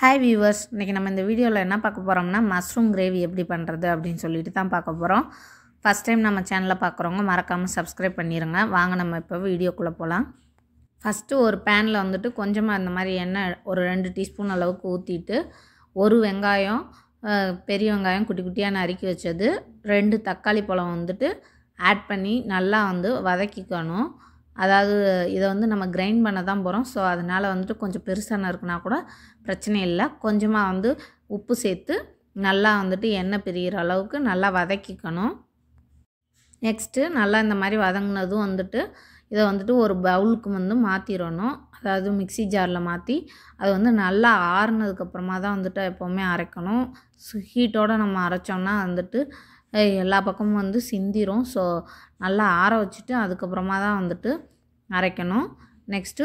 hi viewers இன்றைக்கி நம்ம இந்த வீடியோவில் என்ன பார்க்க போகிறோம்னா மஷ்ரூம் கிரேவி எப்படி பண்ணுறது அப்படின்னு சொல்லிட்டு தான் பார்க்க போகிறோம் ஃபஸ்ட் டைம் நம்ம சேனலில் பார்க்குறவங்க மறக்காமல் சப்ஸ்கிரைப் பண்ணிடுங்க வாங்க நம்ம இப்போ வீடியோக்குள்ளே போகலாம் ஃபஸ்ட்டு ஒரு பேனில் வந்துட்டு கொஞ்சமாக இந்த மாதிரி எண்ணெய் ஒரு ரெண்டு டீஸ்பூன் அளவுக்கு ஊற்றிட்டு ஒரு வெங்காயம் பெரிய வெங்காயம் குட்டி குட்டியாக நறுக்கி வச்சது ரெண்டு தக்காளி பழம் வந்துட்டு ஆட் பண்ணி நல்லா வந்து வதக்கிக்கணும் அதாவது இதை வந்து நம்ம கிரைண்ட் பண்ண தான் போகிறோம் ஸோ அதனால் வந்துட்டு கொஞ்சம் பெருசான இருக்குன்னா கூட பிரச்சனை இல்லை கொஞ்சமாக வந்து உப்பு சேர்த்து நல்லா வந்துட்டு எண்ணெய் பிரிகிற அளவுக்கு நல்லா வதக்கிக்கணும் நெக்ஸ்ட்டு நல்லா இந்த மாதிரி வதங்கினதும் வந்துட்டு இதை வந்துட்டு ஒரு பவுலுக்கு வந்து மாற்றிடணும் அதாவது மிக்சி ஜாரில் மாற்றி அது வந்து நல்லா ஆறுனதுக்கப்புறமா தான் வந்துட்டு எப்போவுமே அரைக்கணும் ஹீட்டோடு நம்ம அரைச்சோம்னா வந்துட்டு எல்லா பக்கமும் வந்து சிந்திரும் ஸோ நல்லா ஆற வச்சுட்டு அதுக்கப்புறமா தான் வந்துட்டு அரைக்கணும் நெக்ஸ்ட்டு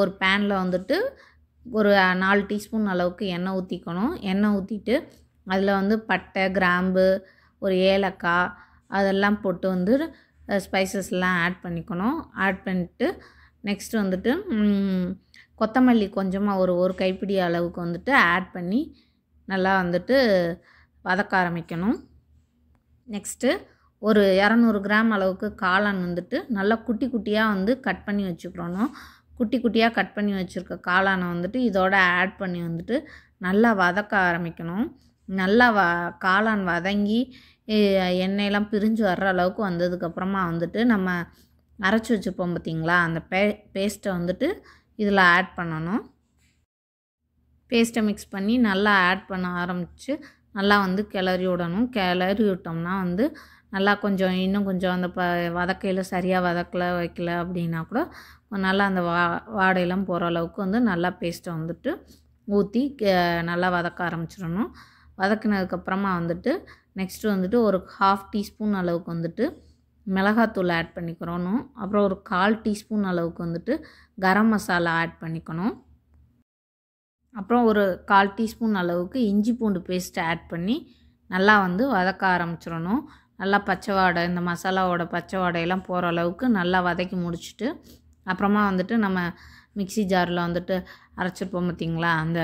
ஒரு பேனில் வந்துட்டு ஒரு நாலு டீஸ்பூன் அளவுக்கு எண்ணெய் ஊற்றிக்கணும் எண்ணெய் ஊற்றிட்டு அதில் வந்து பட்டை கிராம்பு ஒரு ஏலக்காய் அதெல்லாம் போட்டு வந்து ஸ்பைசஸ்லாம் ஆட் பண்ணிக்கணும் ஆட் பண்ணிவிட்டு நெக்ஸ்ட் வந்துட்டு கொத்தமல்லி கொஞ்சமாக ஒரு ஒரு கைப்பிடி அளவுக்கு வந்துட்டு ஆட் பண்ணி நல்லா வந்துட்டு வதக்க ஆரம்பிக்கணும் நெக்ஸ்ட்டு ஒரு இரநூறு கிராம் அளவுக்கு காளான் வந்துட்டு நல்லா குட்டி குட்டியாக வந்து கட் பண்ணி வச்சுக்கிறோணும் குட்டி குட்டியாக கட் பண்ணி வச்சுருக்க காளானை வந்துட்டு இதோட ஆட் பண்ணி வந்துட்டு நல்லா வதக்க ஆரம்பிக்கணும் நல்லா வ காளான் வதங்கி எண்ணெயெல்லாம் பிரிஞ்சு வர்ற அளவுக்கு வந்ததுக்கப்புறமா வந்துட்டு நம்ம அரைச்சி வச்சுருப்போம் பார்த்திங்களா அந்த பே பேஸ்ட்டை வந்துட்டு இதில் ஆட் பண்ணணும் பேஸ்ட்டை மிக்ஸ் பண்ணி நல்லா ஆட் பண்ண ஆரம்பித்து நல்லா வந்து கிளறி விடணும் கிளறி விட்டோம்னா வந்து நல்லா கொஞ்சம் இன்னும் கொஞ்சம் அந்த ப வதக்கையில் சரியாக வதக்கலை வைக்கல அப்படின்னா கூட நல்லா அந்த வா வாடையெல்லாம் போகிற அளவுக்கு வந்து நல்லா பேஸ்ட்டை வந்துட்டு ஊற்றி நல்லா வதக்க ஆரம்பிச்சிடணும் வதக்கினதுக்கப்புறமா வந்துட்டு நெக்ஸ்ட்டு வந்துட்டு ஒரு ஹாஃப் டீஸ்பூன் அளவுக்கு வந்துட்டு மிளகாத்தூள் ஆட் பண்ணிக்கிறோணும் அப்புறம் ஒரு கால் டீஸ்பூன் அளவுக்கு வந்துட்டு கரம் மசாலா ஆட் பண்ணிக்கணும் அப்புறம் ஒரு கால் டீஸ்பூன் அளவுக்கு இஞ்சி பூண்டு பேஸ்ட் ஆட் பண்ணி நல்லா வந்து வதக்க ஆரம்பிச்சிடணும் நல்லா பச்சை வாடை இந்த மசாலாவோட பச்சை வாடையெல்லாம் போகிற அளவுக்கு நல்லா வதக்கி முடிச்சுட்டு அப்புறமா வந்துட்டு நம்ம மிக்சி ஜாரில் வந்துட்டு அரைச்சிருப்போம் பார்த்திங்களா அந்த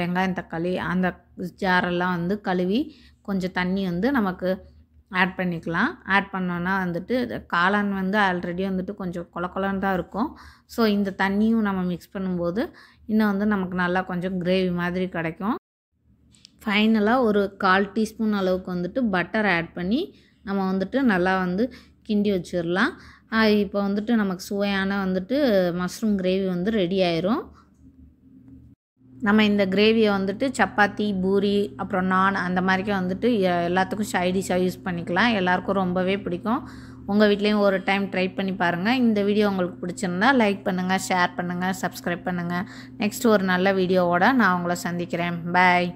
வெங்காயம் தக்காளி அந்த ஜாரெல்லாம் வந்து கழுவி கொஞ்சம் தண்ணி வந்து நமக்கு ஆட் பண்ணிக்கலாம் ஆட் பண்ணோன்னா வந்துட்டு காளான் வந்து ஆல்ரெடி வந்துட்டு கொஞ்சம் கொலக்கொலன்னு தான் இருக்கும் ஸோ இந்த தண்ணியும் நம்ம மிக்ஸ் பண்ணும்போது இன்னும் வந்து நமக்கு நல்லா கொஞ்சம் கிரேவி மாதிரி கிடைக்கும் ஃபைனலாக ஒரு கால் டீஸ்பூன் அளவுக்கு வந்துட்டு பட்டர் ஆட் பண்ணி நம்ம வந்துட்டு நல்லா வந்து கிண்டி வச்சிடலாம் இப்போ வந்துட்டு நமக்கு சுவையான வந்துட்டு மஷ்ரூம் கிரேவி வந்து ரெடி ஆயிரும் நம்ம இந்த கிரேவியை வந்துட்டு சப்பாத்தி பூரி அப்புறம் நான் அந்த மாதிரிக்கே வந்துட்டு எல்லாத்துக்கும் சைடிஷாக யூஸ் பண்ணிக்கலாம் எல்லாருக்கும் ரொம்பவே பிடிக்கும் உங்கள் வீட்லேயும் ஒரு டைம் ட்ரை பண்ணி பாருங்கள் இந்த வீடியோ உங்களுக்கு பிடிச்சிருந்தா லைக் பண்ணுங்கள் ஷேர் பண்ணுங்கள் சப்ஸ்கிரைப் பண்ணுங்கள் நெக்ஸ்ட் ஒரு நல்ல வீடியோவோடு நான் உங்களை சந்திக்கிறேன் பாய்